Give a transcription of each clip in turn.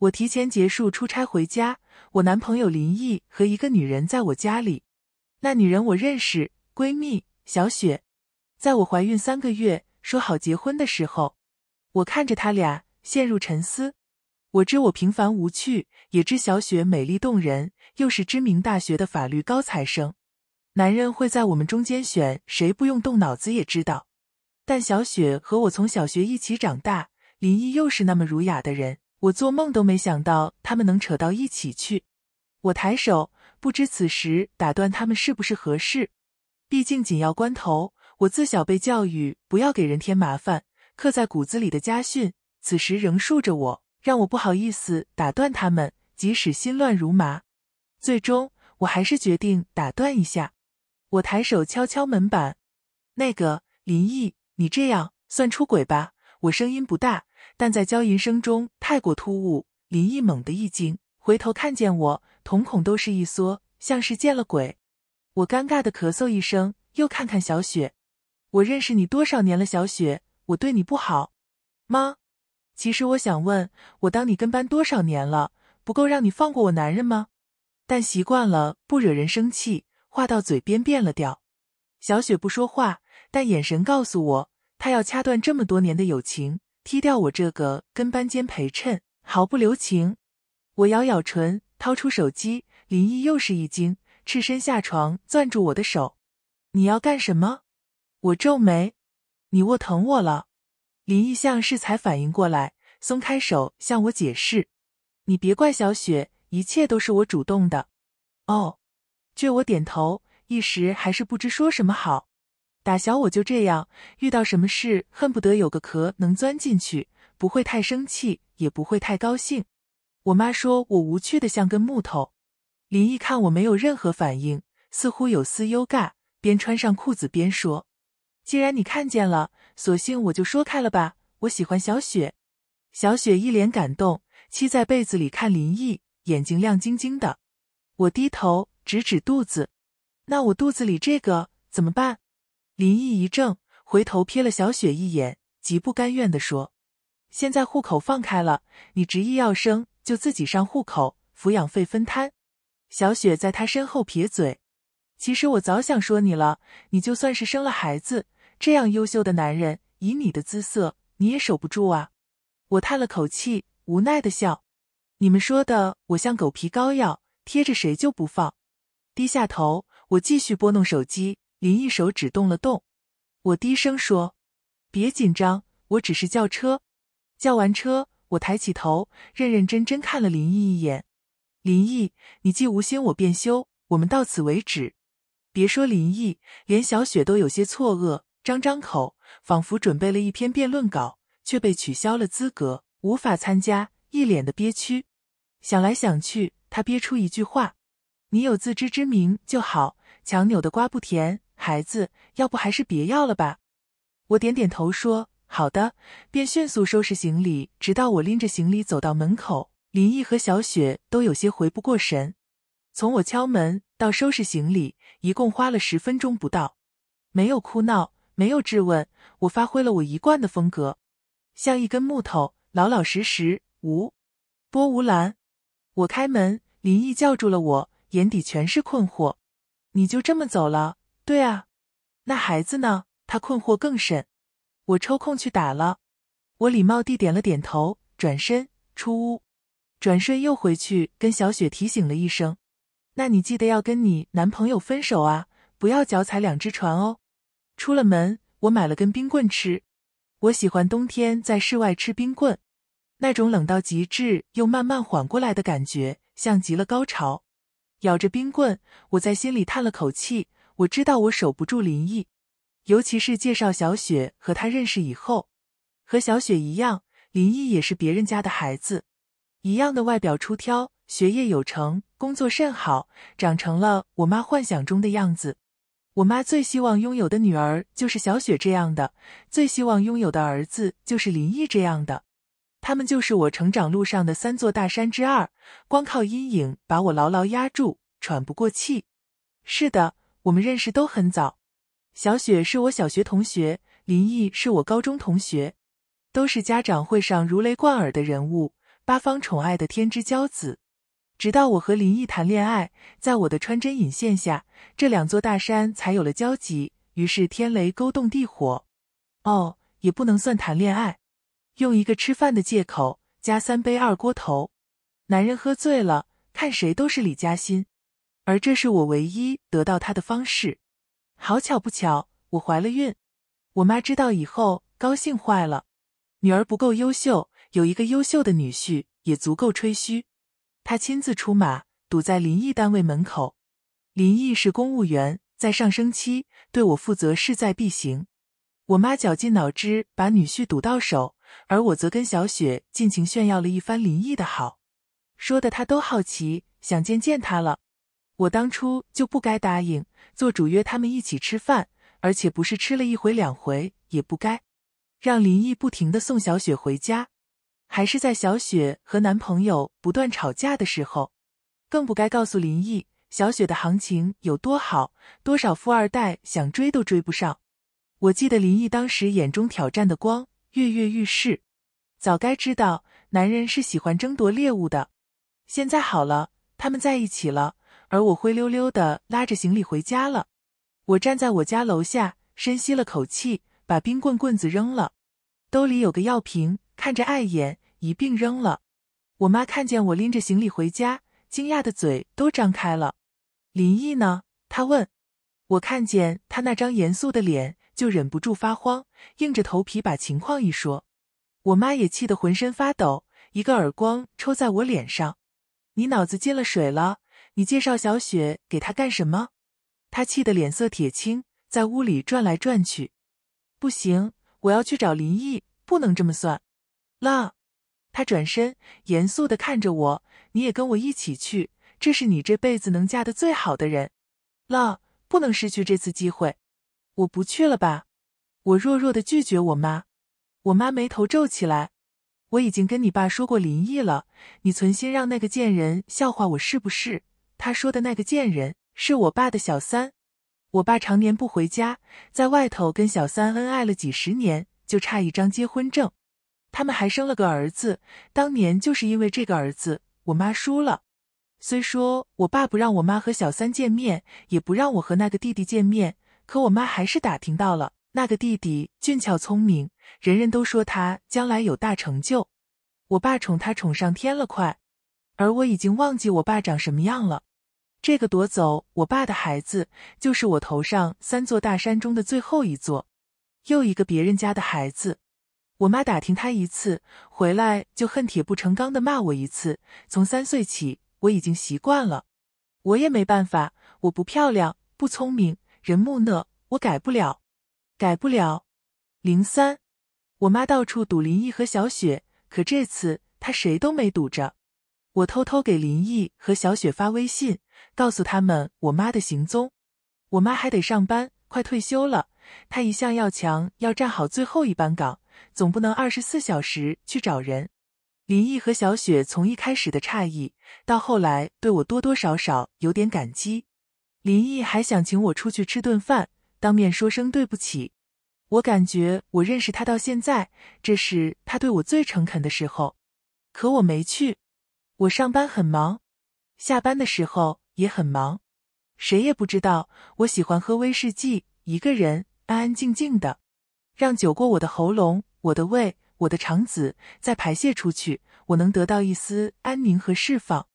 我提前结束出差回家，我男朋友林毅和一个女人在我家里，那女人我认识，闺蜜小雪。在我怀孕三个月，说好结婚的时候，我看着他俩陷入沉思。我知我平凡无趣，也知小雪美丽动人，又是知名大学的法律高材生，男人会在我们中间选谁，不用动脑子也知道。但小雪和我从小学一起长大，林毅又是那么儒雅的人。我做梦都没想到他们能扯到一起去。我抬手，不知此时打断他们是不是合适。毕竟紧要关头，我自小被教育不要给人添麻烦，刻在骨子里的家训，此时仍竖着我，让我不好意思打断他们，即使心乱如麻。最终，我还是决定打断一下。我抬手敲敲门板：“那个林毅，你这样算出轨吧？”我声音不大。但在娇吟声中太过突兀，林毅猛地一惊，回头看见我，瞳孔都是一缩，像是见了鬼。我尴尬的咳嗽一声，又看看小雪。我认识你多少年了，小雪？我对你不好吗？其实我想问，我当你跟班多少年了，不够让你放过我男人吗？但习惯了不惹人生气，话到嘴边变了调。小雪不说话，但眼神告诉我，她要掐断这么多年的友情。踢掉我这个跟班兼陪衬，毫不留情。我咬咬唇，掏出手机。林毅又是一惊，赤身下床，攥住我的手：“你要干什么？”我皱眉：“你握疼我了。”林毅像是才反应过来，松开手，向我解释：“你别怪小雪，一切都是我主动的。”哦，倔我点头，一时还是不知说什么好。打小我就这样，遇到什么事恨不得有个壳能钻进去，不会太生气，也不会太高兴。我妈说我无趣的像根木头。林毅看我没有任何反应，似乎有丝优尬，边穿上裤子边说：“既然你看见了，索性我就说开了吧。我喜欢小雪。”小雪一脸感动，栖在被子里看林毅，眼睛亮晶晶的。我低头指指肚子：“那我肚子里这个怎么办？”林毅一怔，回头瞥了小雪一眼，极不甘愿地说：“现在户口放开了，你执意要生，就自己上户口，抚养费分摊。”小雪在他身后撇嘴：“其实我早想说你了，你就算是生了孩子，这样优秀的男人，以你的姿色，你也守不住啊。”我叹了口气，无奈的笑：“你们说的，我像狗皮膏药，贴着谁就不放。”低下头，我继续拨弄手机。林毅手指动了动，我低声说：“别紧张，我只是叫车。”叫完车，我抬起头，认认真真看了林毅一眼。林毅，你既无心，我便休，我们到此为止。别说林毅，连小雪都有些错愕，张张口，仿佛准备了一篇辩论稿，却被取消了资格，无法参加，一脸的憋屈。想来想去，他憋出一句话：“你有自知之明就好，强扭的瓜不甜。”孩子，要不还是别要了吧。我点点头说：“好的。”便迅速收拾行李，直到我拎着行李走到门口，林毅和小雪都有些回不过神。从我敲门到收拾行李，一共花了十分钟不到。没有哭闹，没有质问，我发挥了我一贯的风格，像一根木头，老老实实。无，波无澜。我开门，林毅叫住了我，眼底全是困惑：“你就这么走了？”对啊，那孩子呢？他困惑更甚。我抽空去打了。我礼貌地点了点头，转身出屋，转瞬又回去跟小雪提醒了一声：“那你记得要跟你男朋友分手啊，不要脚踩两只船哦。”出了门，我买了根冰棍吃。我喜欢冬天在室外吃冰棍，那种冷到极致又慢慢缓过来的感觉，像极了高潮。咬着冰棍，我在心里叹了口气。我知道我守不住林毅，尤其是介绍小雪和他认识以后，和小雪一样，林毅也是别人家的孩子，一样的外表出挑，学业有成，工作甚好，长成了我妈幻想中的样子。我妈最希望拥有的女儿就是小雪这样的，最希望拥有的儿子就是林毅这样的。他们就是我成长路上的三座大山之二，光靠阴影把我牢牢压住，喘不过气。是的。我们认识都很早，小雪是我小学同学，林毅是我高中同学，都是家长会上如雷贯耳的人物，八方宠爱的天之骄子。直到我和林毅谈恋爱，在我的穿针引线下，这两座大山才有了交集，于是天雷勾动地火。哦，也不能算谈恋爱，用一个吃饭的借口加三杯二锅头，男人喝醉了，看谁都是李嘉欣。而这是我唯一得到他的方式。好巧不巧，我怀了孕，我妈知道以后高兴坏了。女儿不够优秀，有一个优秀的女婿也足够吹嘘。她亲自出马，堵在林毅单位门口。林毅是公务员，在上升期，对我负责势在必行。我妈绞尽脑汁把女婿堵到手，而我则跟小雪尽情炫耀了一番林毅的好，说的她都好奇，想见见他了。我当初就不该答应做主约他们一起吃饭，而且不是吃了一回两回，也不该让林毅不停的送小雪回家，还是在小雪和男朋友不断吵架的时候，更不该告诉林毅小雪的行情有多好，多少富二代想追都追不上。我记得林毅当时眼中挑战的光，跃跃欲试，早该知道男人是喜欢争夺猎物的，现在好了，他们在一起了。而我灰溜溜的拉着行李回家了。我站在我家楼下，深吸了口气，把冰棍棍子扔了。兜里有个药瓶，看着碍眼，一并扔了。我妈看见我拎着行李回家，惊讶的嘴都张开了。林毅呢？他问我，看见他那张严肃的脸，就忍不住发慌，硬着头皮把情况一说。我妈也气得浑身发抖，一个耳光抽在我脸上：“你脑子进了水了！”你介绍小雪给他干什么？他气得脸色铁青，在屋里转来转去。不行，我要去找林毅，不能这么算那，他转身，严肃的看着我：“你也跟我一起去，这是你这辈子能嫁的最好的人那，不能失去这次机会。”我不去了吧？我弱弱的拒绝我妈。我妈眉头皱起来：“我已经跟你爸说过林毅了，你存心让那个贱人笑话我是不是？”他说的那个贱人是我爸的小三，我爸常年不回家，在外头跟小三恩爱了几十年，就差一张结婚证。他们还生了个儿子，当年就是因为这个儿子，我妈输了。虽说我爸不让我妈和小三见面，也不让我和那个弟弟见面，可我妈还是打听到了那个弟弟俊俏聪明，人人都说他将来有大成就，我爸宠他宠上天了，快。而我已经忘记我爸长什么样了。这个夺走我爸的孩子，就是我头上三座大山中的最后一座，又一个别人家的孩子。我妈打听他一次，回来就恨铁不成钢的骂我一次。从三岁起，我已经习惯了，我也没办法。我不漂亮，不聪明，人木讷，我改不了，改不了。零三，我妈到处赌林毅和小雪，可这次她谁都没赌着。我偷偷给林毅和小雪发微信，告诉他们我妈的行踪。我妈还得上班，快退休了。她一向要强，要站好最后一班岗，总不能二十四小时去找人。林毅和小雪从一开始的诧异，到后来对我多多少少有点感激。林毅还想请我出去吃顿饭，当面说声对不起。我感觉我认识他到现在，这是他对我最诚恳的时候，可我没去。我上班很忙，下班的时候也很忙，谁也不知道我喜欢喝威士忌，一个人安安静静的，让酒过我的喉咙、我的胃、我的肠子再排泄出去，我能得到一丝安宁和释放。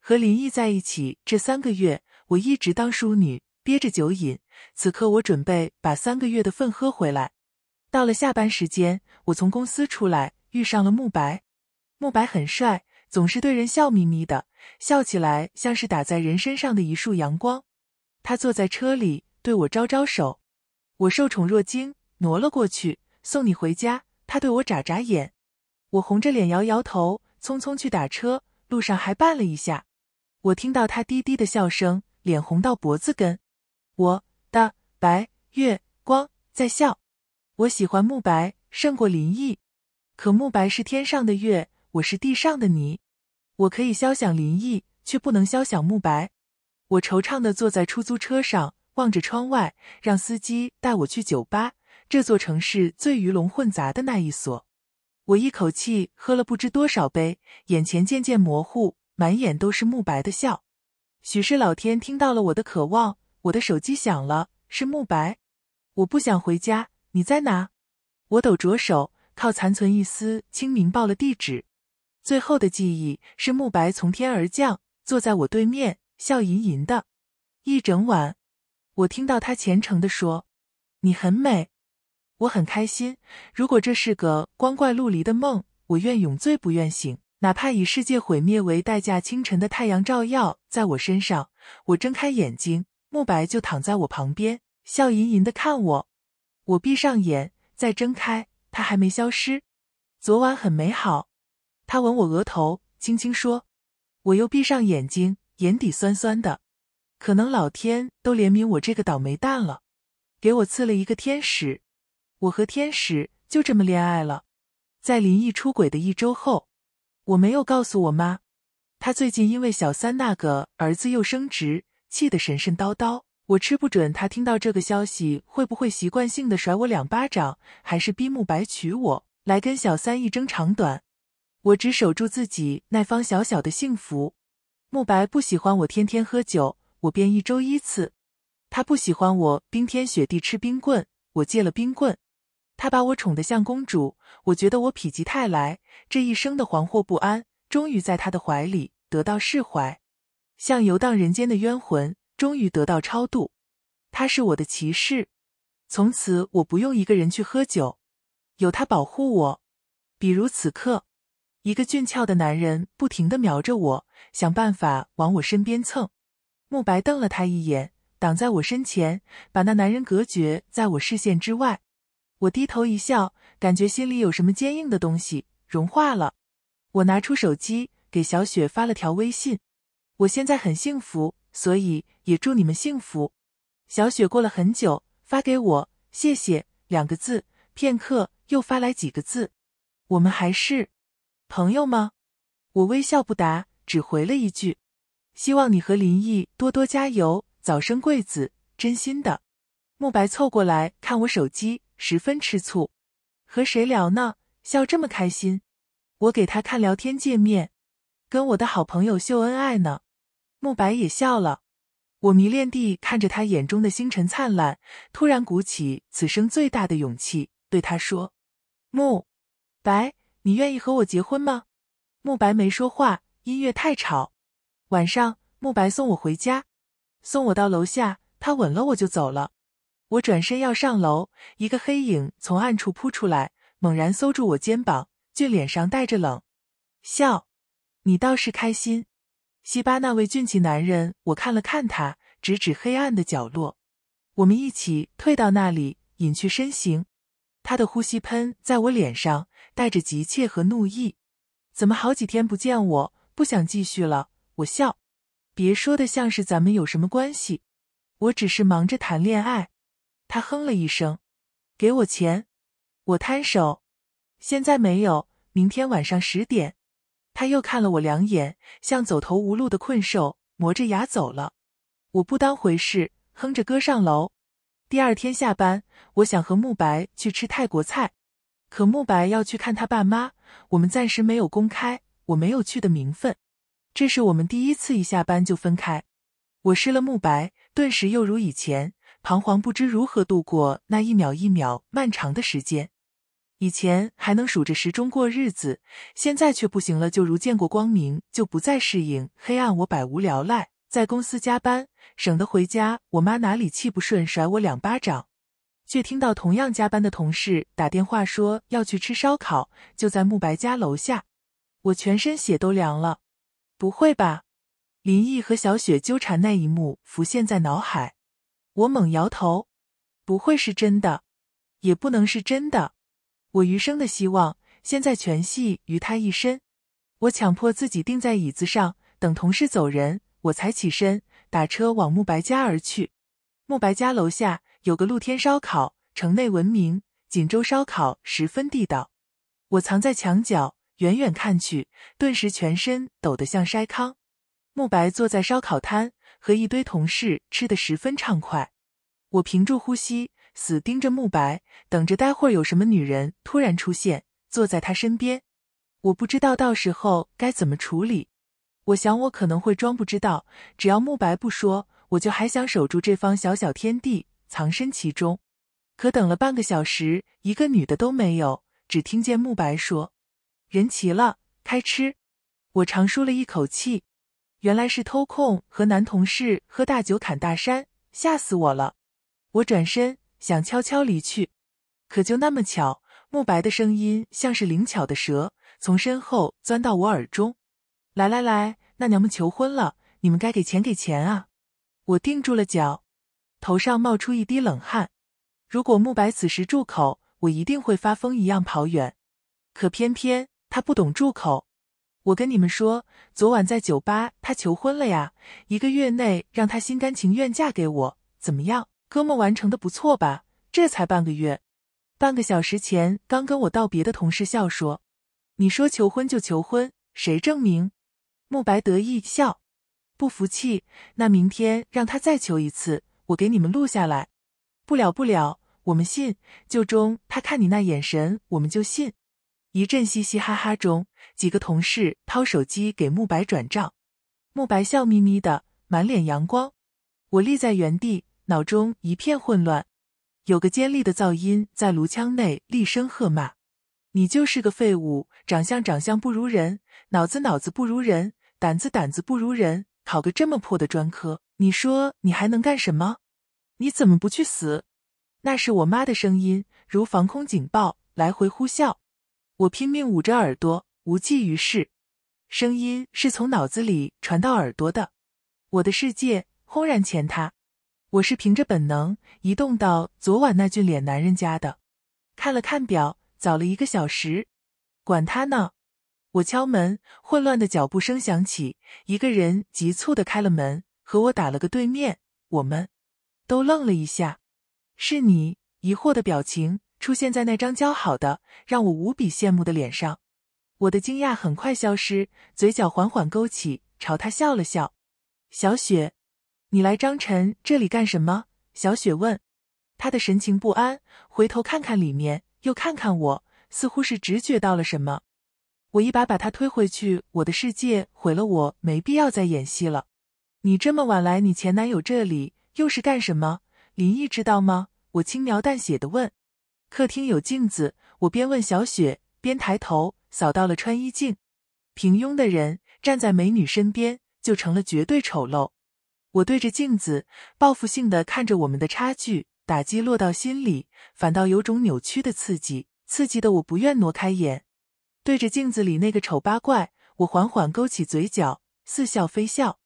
和林毅在一起这三个月，我一直当淑女，憋着酒瘾。此刻我准备把三个月的份喝回来。到了下班时间，我从公司出来，遇上了慕白，慕白很帅。总是对人笑眯眯的，笑起来像是打在人身上的一束阳光。他坐在车里，对我招招手，我受宠若惊，挪了过去，送你回家。他对我眨眨眼，我红着脸摇摇头，匆匆去打车，路上还绊了一下。我听到他低低的笑声，脸红到脖子根。我的白月光在笑，我喜欢慕白胜过林毅，可慕白是天上的月，我是地上的泥。我可以消想林毅，却不能消想慕白。我惆怅的坐在出租车上，望着窗外，让司机带我去酒吧——这座城市最鱼龙混杂的那一所。我一口气喝了不知多少杯，眼前渐渐模糊，满眼都是慕白的笑。许是老天听到了我的渴望，我的手机响了，是慕白。我不想回家，你在哪？我抖着手，靠残存一丝清明报了地址。最后的记忆是慕白从天而降，坐在我对面，笑吟吟的。一整晚，我听到他虔诚的说：“你很美，我很开心。如果这是个光怪陆离的梦，我愿永醉不愿醒，哪怕以世界毁灭为代价。”清晨的太阳照耀在我身上，我睁开眼睛，慕白就躺在我旁边，笑吟吟的看我。我闭上眼，再睁开，他还没消失。昨晚很美好。他吻我额头，轻轻说：“我又闭上眼睛，眼底酸酸的，可能老天都怜悯我这个倒霉蛋了，给我赐了一个天使。我和天使就这么恋爱了。在林毅出轨的一周后，我没有告诉我妈，他最近因为小三那个儿子又升职，气得神神叨叨。我吃不准他听到这个消息会不会习惯性的甩我两巴掌，还是逼慕白娶我来跟小三一争长短。”我只守住自己那方小小的幸福。慕白不喜欢我天天喝酒，我便一周一次。他不喜欢我冰天雪地吃冰棍，我戒了冰棍。他把我宠得像公主，我觉得我否极泰来。这一生的惶惑不安，终于在他的怀里得到释怀，像游荡人间的冤魂，终于得到超度。他是我的骑士，从此我不用一个人去喝酒，有他保护我。比如此刻。一个俊俏的男人不停的瞄着我，想办法往我身边蹭。慕白瞪了他一眼，挡在我身前，把那男人隔绝在我视线之外。我低头一笑，感觉心里有什么坚硬的东西融化了。我拿出手机，给小雪发了条微信：“我现在很幸福，所以也祝你们幸福。”小雪过了很久，发给我“谢谢”两个字。片刻，又发来几个字：“我们还是。”朋友吗？我微笑不答，只回了一句：“希望你和林毅多多加油，早生贵子。”真心的。慕白凑过来看我手机，十分吃醋：“和谁聊呢？笑这么开心？”我给他看聊天界面，跟我的好朋友秀恩爱呢。慕白也笑了。我迷恋地看着他眼中的星辰灿烂，突然鼓起此生最大的勇气，对他说：“慕白。”你愿意和我结婚吗？慕白没说话，音乐太吵。晚上，慕白送我回家，送我到楼下，他吻了我就走了。我转身要上楼，一个黑影从暗处扑出来，猛然搜住我肩膀，俊脸上带着冷笑：“你倒是开心。”西巴那位俊气男人，我看了看他，指指黑暗的角落，我们一起退到那里，隐去身形。他的呼吸喷在我脸上。带着急切和怒意，怎么好几天不见？我不想继续了。我笑，别说的像是咱们有什么关系，我只是忙着谈恋爱。他哼了一声，给我钱。我摊手，现在没有，明天晚上十点。他又看了我两眼，像走投无路的困兽，磨着牙走了。我不当回事，哼着歌上楼。第二天下班，我想和慕白去吃泰国菜。可慕白要去看他爸妈，我们暂时没有公开我没有去的名分。这是我们第一次一下班就分开，我失了慕白，顿时又如以前，彷徨不知如何度过那一秒一秒漫长的时间。以前还能数着时钟过日子，现在却不行了。就如见过光明，就不再适应黑暗。我百无聊赖，在公司加班，省得回家，我妈哪里气不顺甩我两巴掌。却听到同样加班的同事打电话说要去吃烧烤，就在慕白家楼下，我全身血都凉了。不会吧？林毅和小雪纠缠那一幕浮现在脑海，我猛摇头，不会是真的，也不能是真的。我余生的希望现在全系于他一身。我强迫自己定在椅子上，等同事走人，我才起身打车往慕白家而去。慕白家楼下。有个露天烧烤城内闻名，锦州烧烤十分地道。我藏在墙角，远远看去，顿时全身抖得像筛糠。慕白坐在烧烤摊，和一堆同事吃得十分畅快。我屏住呼吸，死盯着慕白，等着待会儿有什么女人突然出现坐在他身边。我不知道到时候该怎么处理。我想我可能会装不知道，只要慕白不说，我就还想守住这方小小天地。藏身其中，可等了半个小时，一个女的都没有，只听见慕白说：“人齐了，开吃。”我长舒了一口气，原来是偷空和男同事喝大酒砍大山，吓死我了！我转身想悄悄离去，可就那么巧，慕白的声音像是灵巧的蛇，从身后钻到我耳中：“来来来，那娘们求婚了，你们该给钱给钱啊！”我定住了脚。头上冒出一滴冷汗。如果慕白此时住口，我一定会发疯一样跑远。可偏偏他不懂住口。我跟你们说，昨晚在酒吧，他求婚了呀！一个月内让他心甘情愿嫁给我，怎么样？哥们，完成的不错吧？这才半个月，半个小时前刚跟我道别的同事笑说：“你说求婚就求婚，谁证明？”慕白得意笑，不服气，那明天让他再求一次。我给你们录下来，不了不了，我们信，就中。他看你那眼神，我们就信。一阵嘻嘻哈哈中，几个同事掏手机给慕白转账，慕白笑眯眯的，满脸阳光。我立在原地，脑中一片混乱。有个尖利的噪音在颅腔内厉声喝骂：“你就是个废物，长相长相不如人，脑子脑子不如人，胆子胆子不如人，考个这么破的专科。”你说你还能干什么？你怎么不去死？那是我妈的声音，如防空警报来回呼啸。我拼命捂着耳朵，无济于事。声音是从脑子里传到耳朵的。我的世界轰然前塌。我是凭着本能移动到昨晚那俊脸男人家的。看了看表，早了一个小时。管他呢！我敲门，混乱的脚步声响起，一个人急促的开了门。和我打了个对面，我们都愣了一下。是你疑惑的表情出现在那张姣好的、让我无比羡慕的脸上。我的惊讶很快消失，嘴角缓缓勾起，朝他笑了笑。小雪，你来张晨这里干什么？小雪问。他的神情不安，回头看看里面，又看看我，似乎是直觉到了什么。我一把把他推回去。我的世界毁了，我没必要再演戏了。你这么晚来你前男友这里又是干什么？林毅知道吗？我轻描淡写的问。客厅有镜子，我边问小雪边抬头扫到了穿衣镜。平庸的人站在美女身边就成了绝对丑陋。我对着镜子，报复性的看着我们的差距，打击落到心里，反倒有种扭曲的刺激，刺激的我不愿挪开眼。对着镜子里那个丑八怪，我缓缓勾起嘴角，似笑非笑。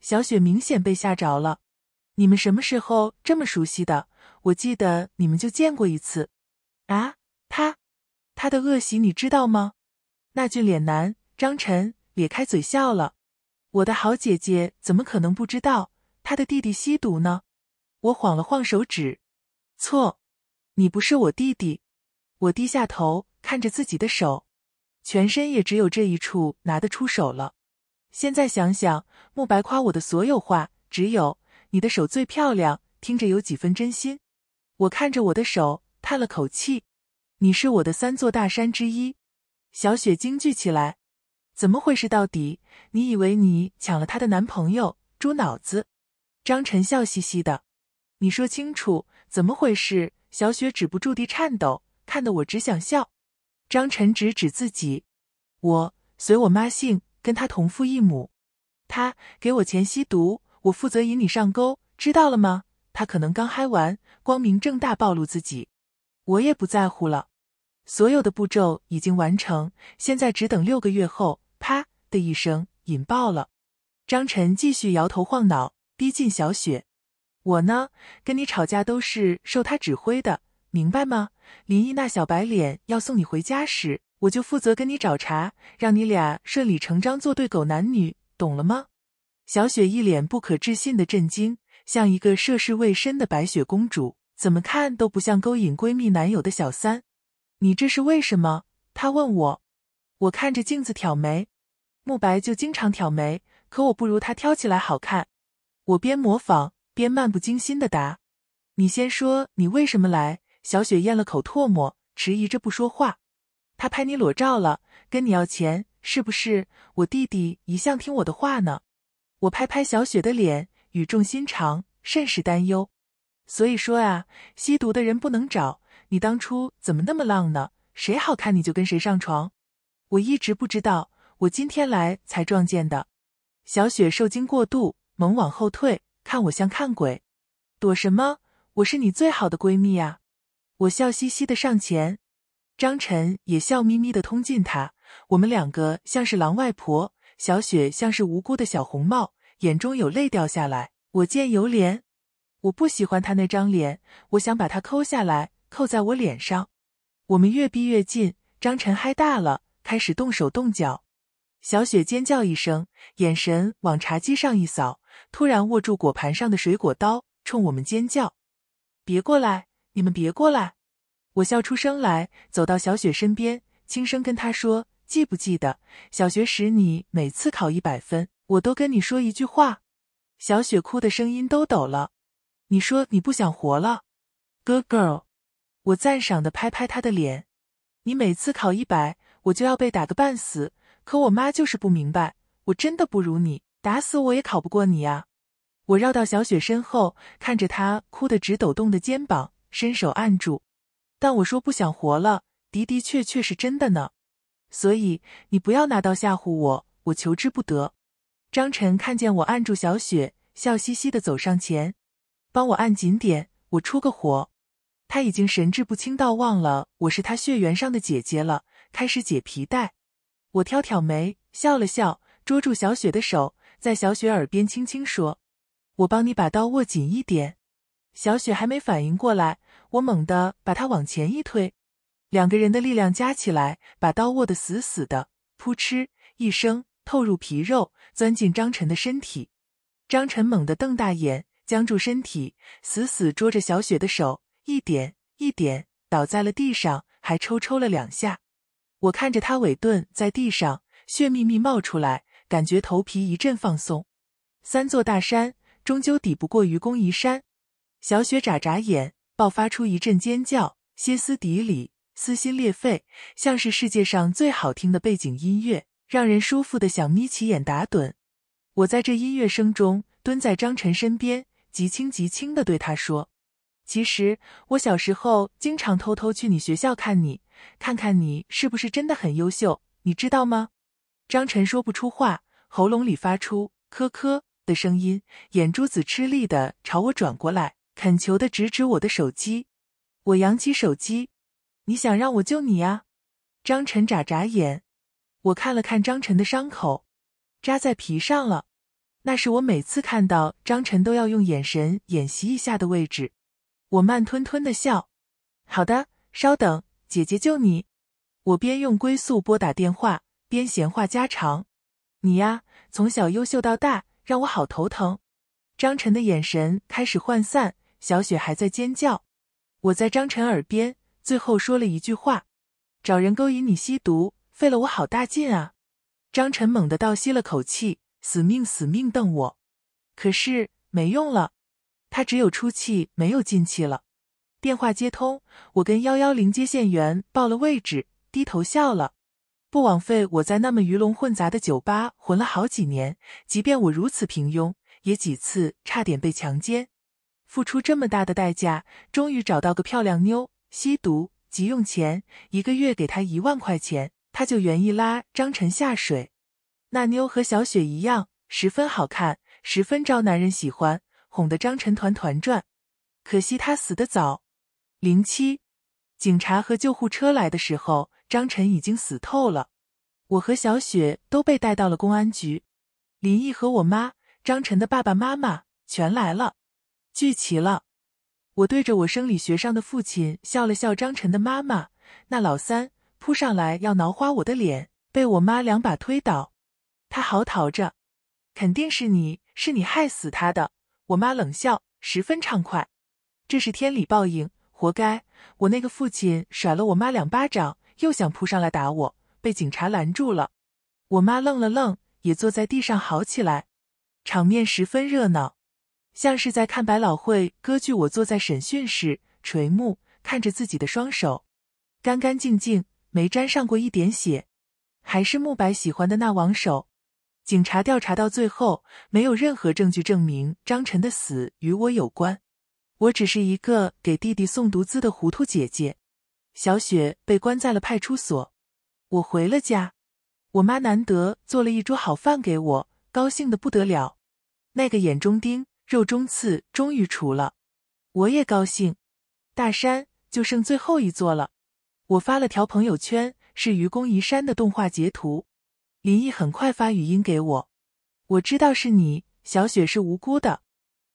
小雪明显被吓着了。你们什么时候这么熟悉的？我记得你们就见过一次。啊，他，他的恶习你知道吗？那俊脸男张晨咧开嘴笑了。我的好姐姐怎么可能不知道他的弟弟吸毒呢？我晃了晃手指。错，你不是我弟弟。我低下头看着自己的手，全身也只有这一处拿得出手了。现在想想，慕白夸我的所有话，只有你的手最漂亮，听着有几分真心。我看着我的手，叹了口气。你是我的三座大山之一。小雪惊惧起来，怎么回事？到底你以为你抢了他的男朋友？猪脑子！张晨笑嘻嘻的。你说清楚怎么回事？小雪止不住地颤抖，看得我只想笑。张晨指指自己，我随我妈姓。跟他同父异母，他给我钱吸毒，我负责引你上钩，知道了吗？他可能刚嗨完，光明正大暴露自己，我也不在乎了。所有的步骤已经完成，现在只等六个月后，啪的一声引爆了。张晨继续摇头晃脑，逼近小雪。我呢，跟你吵架都是受他指挥的，明白吗？林毅那小白脸要送你回家时，我就负责跟你找茬，让你俩顺理成章做对狗男女，懂了吗？小雪一脸不可置信的震惊，像一个涉世未深的白雪公主，怎么看都不像勾引闺蜜男友的小三。你这是为什么？她问我。我看着镜子挑眉，慕白就经常挑眉，可我不如他挑起来好看。我边模仿边漫不经心的答：“你先说，你为什么来？”小雪咽了口唾沫，迟疑着不说话。他拍你裸照了，跟你要钱，是不是？我弟弟一向听我的话呢。我拍拍小雪的脸，语重心长，甚是担忧。所以说啊，吸毒的人不能找。你当初怎么那么浪呢？谁好看你就跟谁上床。我一直不知道，我今天来才撞见的。小雪受惊过度，猛往后退，看我像看鬼，躲什么？我是你最好的闺蜜啊。我笑嘻嘻的上前，张晨也笑眯眯的通进他，我们两个像是狼外婆，小雪像是无辜的小红帽，眼中有泪掉下来。我见犹怜，我不喜欢他那张脸，我想把他抠下来，扣在我脸上。我们越逼越近，张晨嗨大了，开始动手动脚。小雪尖叫一声，眼神往茶几上一扫，突然握住果盘上的水果刀，冲我们尖叫：“别过来！”你们别过来！我笑出声来，走到小雪身边，轻声跟她说：“记不记得小学时你每次考一百分，我都跟你说一句话？”小雪哭的声音都抖了，你说你不想活了，good girl。我赞赏的拍拍她的脸：“你每次考一百，我就要被打个半死。可我妈就是不明白，我真的不如你，打死我也考不过你啊！”我绕到小雪身后，看着她哭得直抖动的肩膀。伸手按住，但我说不想活了，的的确确是真的呢，所以你不要拿刀吓唬我，我求之不得。张晨看见我按住小雪，笑嘻嘻的走上前，帮我按紧点，我出个火。他已经神志不清到忘了我是他血缘上的姐姐了，开始解皮带。我挑挑眉，笑了笑，捉住小雪的手，在小雪耳边轻轻说：“我帮你把刀握紧一点。”小雪还没反应过来，我猛地把她往前一推，两个人的力量加起来，把刀握得死死的，扑哧一声透入皮肉，钻进张晨的身体。张晨猛地瞪大眼，僵住身体，死死捉着小雪的手，一点一点倒在了地上，还抽抽了两下。我看着他尾顿在地上，血密密冒出来，感觉头皮一阵放松。三座大山终究抵不过愚公移山。小雪眨眨眼，爆发出一阵尖叫，歇斯底里，撕心裂肺，像是世界上最好听的背景音乐，让人舒服的想眯起眼打盹。我在这音乐声中，蹲在张晨身边，极轻极轻的对他说：“其实我小时候经常偷偷去你学校看你，看看你是不是真的很优秀，你知道吗？”张晨说不出话，喉咙里发出“咳咳”的声音，眼珠子吃力的朝我转过来。恳求的指指我的手机，我扬起手机，你想让我救你呀？张晨眨眨眼，我看了看张晨的伤口，扎在皮上了，那是我每次看到张晨都要用眼神演习一下的位置。我慢吞吞的笑，好的，稍等，姐姐救你。我边用龟速拨打电话，边闲话家常，你呀，从小优秀到大，让我好头疼。张晨的眼神开始涣散。小雪还在尖叫，我在张晨耳边最后说了一句话：“找人勾引你吸毒，费了我好大劲啊！”张晨猛地倒吸了口气，死命死命瞪我，可是没用了，他只有出气没有进气了。电话接通，我跟幺幺零接线员报了位置，低头笑了。不枉费我在那么鱼龙混杂的酒吧混了好几年，即便我如此平庸，也几次差点被强奸。付出这么大的代价，终于找到个漂亮妞。吸毒，急用钱，一个月给她一万块钱，他就愿意拉张晨下水。那妞和小雪一样，十分好看，十分招男人喜欢，哄得张晨团团转。可惜他死得早。零七，警察和救护车来的时候，张晨已经死透了。我和小雪都被带到了公安局。林毅和我妈，张晨的爸爸妈妈全来了。聚齐了，我对着我生理学上的父亲笑了笑。张晨的妈妈，那老三扑上来要挠花我的脸，被我妈两把推倒。他嚎啕着：“肯定是你，是你害死他的！”我妈冷笑，十分畅快：“这是天理报应，活该！”我那个父亲甩了我妈两巴掌，又想扑上来打我，被警察拦住了。我妈愣了愣，也坐在地上嚎起来，场面十分热闹。像是在看百老汇歌剧。我坐在审讯室，垂目看着自己的双手，干干净净，没沾上过一点血，还是慕白喜欢的那王手。警察调查到最后，没有任何证据证明张晨的死与我有关。我只是一个给弟弟送毒资的糊涂姐姐。小雪被关在了派出所，我回了家，我妈难得做了一桌好饭给我，高兴的不得了。那个眼中钉。肉中刺终于除了，我也高兴。大山就剩最后一座了。我发了条朋友圈，是愚公移山的动画截图。林毅很快发语音给我，我知道是你。小雪是无辜的。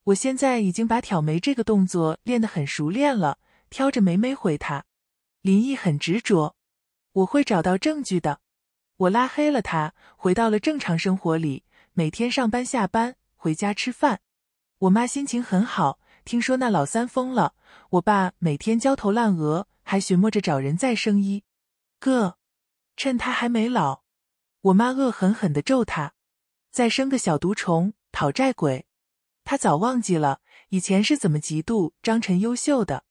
我现在已经把挑眉这个动作练得很熟练了，挑着眉眉回他。林毅很执着，我会找到证据的。我拉黑了他，回到了正常生活里，每天上班、下班、回家吃饭。我妈心情很好，听说那老三疯了。我爸每天焦头烂额，还寻摸着找人再生一个，趁他还没老。我妈恶狠狠的咒他，再生个小毒虫、讨债鬼。他早忘记了以前是怎么嫉妒张晨优秀的。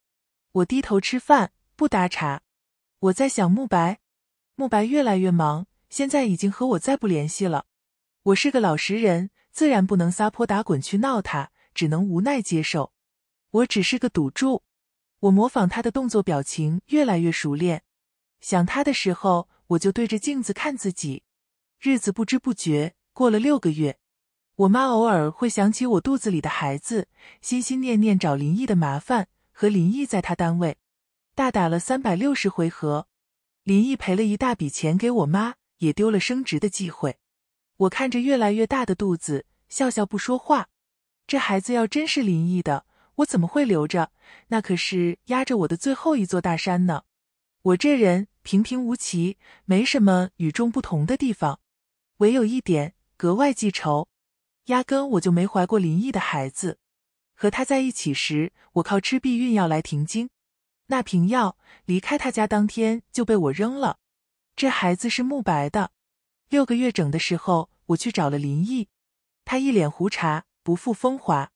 我低头吃饭，不搭茬。我在想慕白，慕白越来越忙，现在已经和我再不联系了。我是个老实人，自然不能撒泼打滚去闹他。只能无奈接受。我只是个赌注。我模仿他的动作表情越来越熟练。想他的时候，我就对着镜子看自己。日子不知不觉过了六个月。我妈偶尔会想起我肚子里的孩子，心心念念找林毅的麻烦。和林毅在他单位大打了三百六十回合，林毅赔了一大笔钱给我妈，也丢了升职的机会。我看着越来越大的肚子，笑笑不说话。这孩子要真是林毅的，我怎么会留着？那可是压着我的最后一座大山呢。我这人平平无奇，没什么与众不同的地方，唯有一点格外记仇。压根我就没怀过林毅的孩子。和他在一起时，我靠吃避孕药来停经。那瓶药离开他家当天就被我扔了。这孩子是慕白的。六个月整的时候，我去找了林毅，他一脸胡茬。不负风华，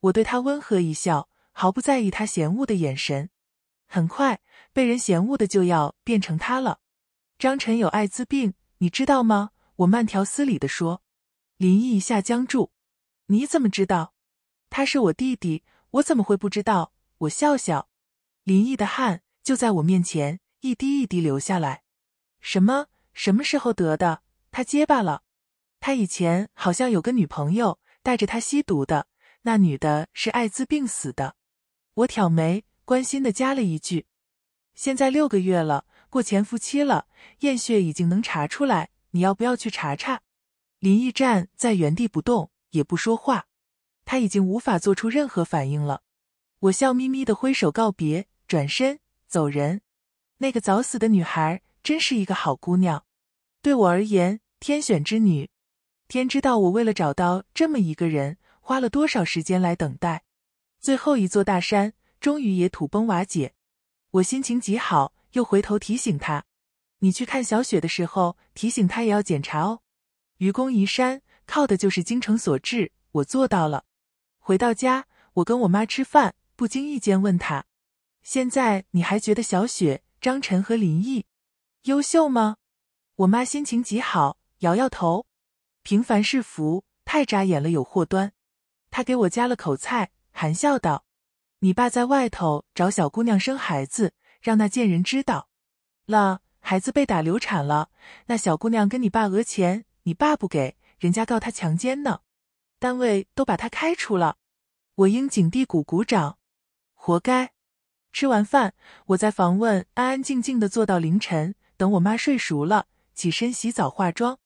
我对他温和一笑，毫不在意他嫌恶的眼神。很快，被人嫌恶的就要变成他了。张晨有艾滋病，你知道吗？我慢条斯理的说。林毅一下僵住，你怎么知道？他是我弟弟，我怎么会不知道？我笑笑。林毅的汗就在我面前一滴一滴流下来。什么？什么时候得的？他结巴了。他以前好像有个女朋友。带着他吸毒的那女的是艾滋病死的，我挑眉，关心的加了一句：“现在六个月了，过潜伏期了，验血已经能查出来，你要不要去查查？”林毅站在原地不动，也不说话，他已经无法做出任何反应了。我笑眯眯的挥手告别，转身走人。那个早死的女孩真是一个好姑娘，对我而言，天选之女。天知道我为了找到这么一个人，花了多少时间来等待。最后一座大山终于也土崩瓦解，我心情极好，又回头提醒他：“你去看小雪的时候，提醒他也要检查哦。”愚公移山靠的就是精诚所至，我做到了。回到家，我跟我妈吃饭，不经意间问他：“现在你还觉得小雪、张晨和林毅优秀吗？”我妈心情极好，摇摇头。平凡是福，太扎眼了，有祸端。他给我夹了口菜，含笑道：“你爸在外头找小姑娘生孩子，让那贱人知道了，孩子被打流产了。那小姑娘跟你爸讹钱，你爸不给人家告他强奸呢，单位都把他开除了。”我应景地鼓鼓掌，活该。吃完饭，我在房问安安静静的坐到凌晨，等我妈睡熟了，起身洗澡化妆。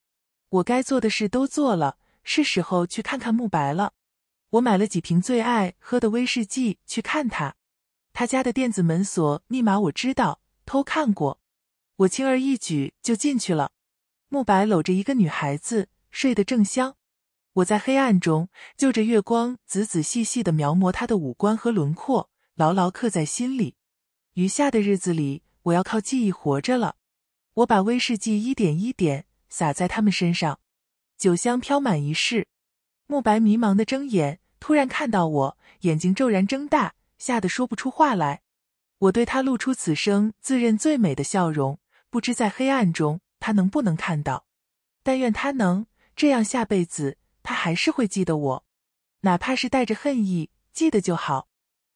我该做的事都做了，是时候去看看慕白了。我买了几瓶最爱喝的威士忌去看他。他家的电子门锁密码我知道，偷看过，我轻而易举就进去了。慕白搂着一个女孩子睡得正香，我在黑暗中就着月光仔仔细细地描摹她的五官和轮廓，牢牢刻在心里。余下的日子里，我要靠记忆活着了。我把威士忌一点一点。洒在他们身上，酒香飘满一室。慕白迷茫的睁眼，突然看到我，眼睛骤然睁大，吓得说不出话来。我对他露出此生自认最美的笑容，不知在黑暗中他能不能看到。但愿他能，这样下辈子他还是会记得我，哪怕是带着恨意，记得就好。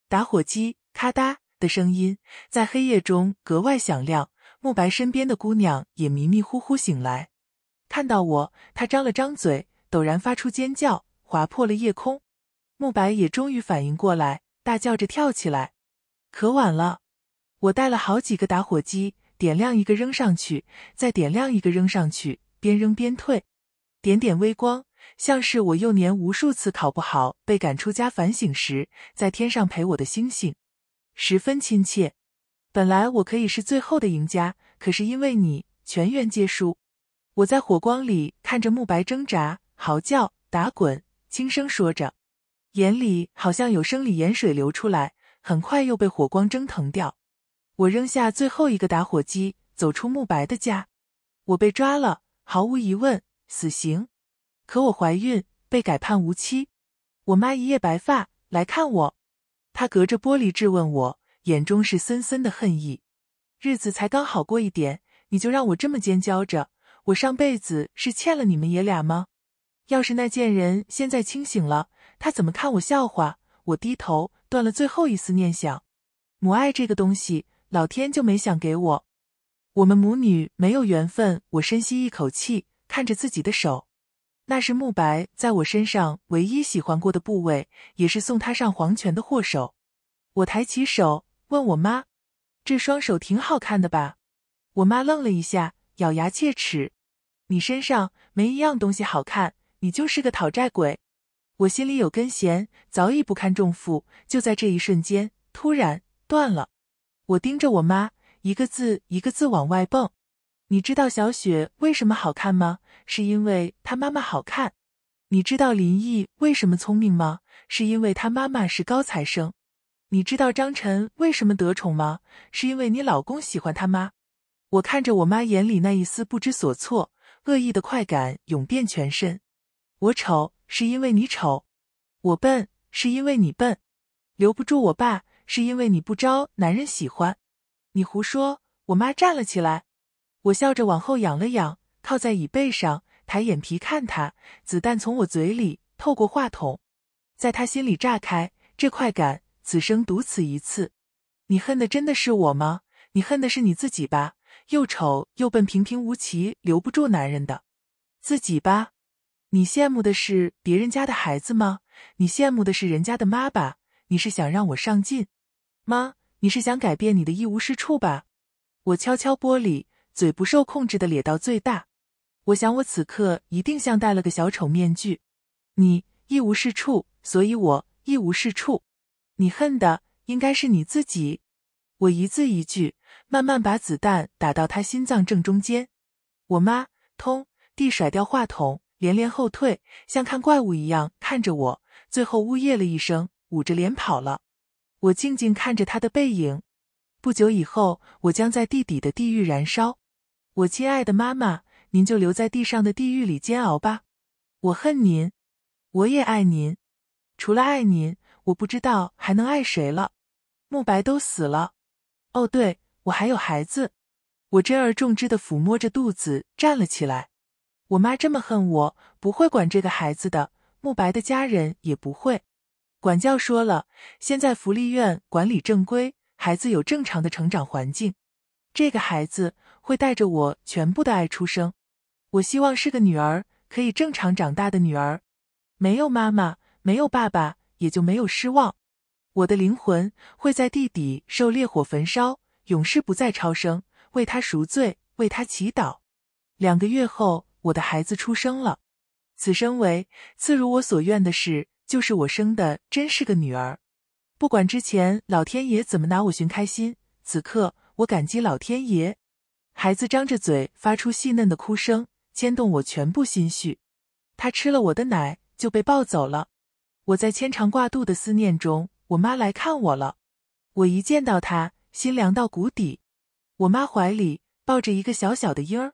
打火机咔嗒的声音在黑夜中格外响亮。慕白身边的姑娘也迷迷糊糊醒来。看到我，他张了张嘴，陡然发出尖叫，划破了夜空。慕白也终于反应过来，大叫着跳起来。可晚了，我带了好几个打火机，点亮一个扔上去，再点亮一个扔上去，边扔边退。点点微光，像是我幼年无数次考不好被赶出家反省时，在天上陪我的星星，十分亲切。本来我可以是最后的赢家，可是因为你，全员皆输。我在火光里看着慕白挣扎、嚎叫、打滚，轻声说着，眼里好像有生理盐水流出来，很快又被火光蒸腾掉。我扔下最后一个打火机，走出慕白的家。我被抓了，毫无疑问，死刑。可我怀孕，被改判无期。我妈一夜白发来看我，她隔着玻璃质问我，眼中是森森的恨意。日子才刚好过一点，你就让我这么煎叫着。我上辈子是欠了你们爷俩吗？要是那贱人现在清醒了，他怎么看我笑话？我低头断了最后一丝念想。母爱这个东西，老天就没想给我。我们母女没有缘分。我深吸一口气，看着自己的手，那是慕白在我身上唯一喜欢过的部位，也是送他上黄泉的祸首。我抬起手，问我妈：“这双手挺好看的吧？”我妈愣了一下，咬牙切齿。你身上没一样东西好看，你就是个讨债鬼。我心里有根弦，早已不堪重负，就在这一瞬间，突然断了。我盯着我妈，一个字一个字往外蹦。你知道小雪为什么好看吗？是因为她妈妈好看。你知道林毅为什么聪明吗？是因为他妈妈是高材生。你知道张晨为什么得宠吗？是因为你老公喜欢他妈。我看着我妈眼里那一丝不知所措。恶意的快感涌遍全身。我丑是因为你丑，我笨是因为你笨，留不住我爸是因为你不招男人喜欢。你胡说！我妈站了起来，我笑着往后仰了仰，靠在椅背上，抬眼皮看他。子弹从我嘴里透过话筒，在他心里炸开。这快感，此生独此一次。你恨的真的是我吗？你恨的是你自己吧？又丑又笨，平平无奇，留不住男人的，自己吧？你羡慕的是别人家的孩子吗？你羡慕的是人家的妈吧？你是想让我上进，妈？你是想改变你的一无是处吧？我敲敲玻璃，嘴不受控制的咧到最大。我想我此刻一定像戴了个小丑面具。你一无是处，所以我一无是处。你恨的应该是你自己。我一字一句。慢慢把子弹打到他心脏正中间，我妈通地甩掉话筒，连连后退，像看怪物一样看着我，最后呜咽了一声，捂着脸跑了。我静静看着他的背影。不久以后，我将在地底的地狱燃烧。我亲爱的妈妈，您就留在地上的地狱里煎熬吧。我恨您，我也爱您，除了爱您，我不知道还能爱谁了。慕白都死了。哦，对。我还有孩子，我珍而重之的抚摸着肚子站了起来。我妈这么恨我，不会管这个孩子的。慕白的家人也不会。管教说了，现在福利院管理正规，孩子有正常的成长环境。这个孩子会带着我全部的爱出生。我希望是个女儿，可以正常长大的女儿。没有妈妈，没有爸爸，也就没有失望。我的灵魂会在地底受烈火焚烧。永世不再超生，为他赎罪，为他祈祷。两个月后，我的孩子出生了。此生为，赐如我所愿的事，就是我生的，真是个女儿。不管之前老天爷怎么拿我寻开心，此刻我感激老天爷。孩子张着嘴，发出细嫩的哭声，牵动我全部心绪。他吃了我的奶，就被抱走了。我在牵肠挂肚的思念中，我妈来看我了。我一见到她。心凉到谷底，我妈怀里抱着一个小小的婴儿，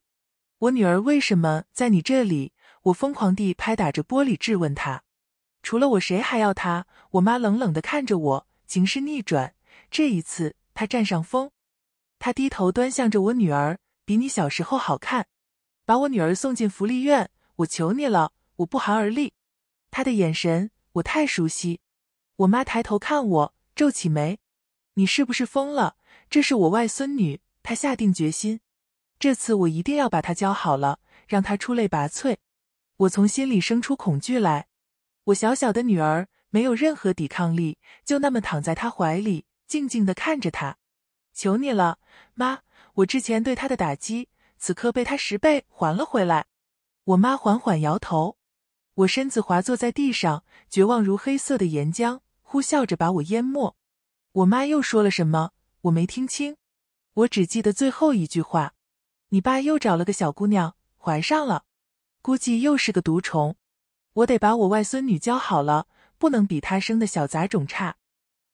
我女儿为什么在你这里？我疯狂地拍打着玻璃质问她，除了我谁还要她？我妈冷冷地看着我，情势逆转，这一次她占上风，她低头端向着我女儿，比你小时候好看，把我女儿送进福利院，我求你了！我不寒而栗，他的眼神我太熟悉，我妈抬头看我，皱起眉。你是不是疯了？这是我外孙女，她下定决心，这次我一定要把她教好了，让她出类拔萃。我从心里生出恐惧来，我小小的女儿没有任何抵抗力，就那么躺在她怀里，静静的看着她。求你了，妈，我之前对她的打击，此刻被她十倍还了回来。我妈缓缓摇头，我身子滑坐在地上，绝望如黑色的岩浆，呼啸着把我淹没。我妈又说了什么？我没听清，我只记得最后一句话。你爸又找了个小姑娘，怀上了，估计又是个毒虫。我得把我外孙女教好了，不能比她生的小杂种差。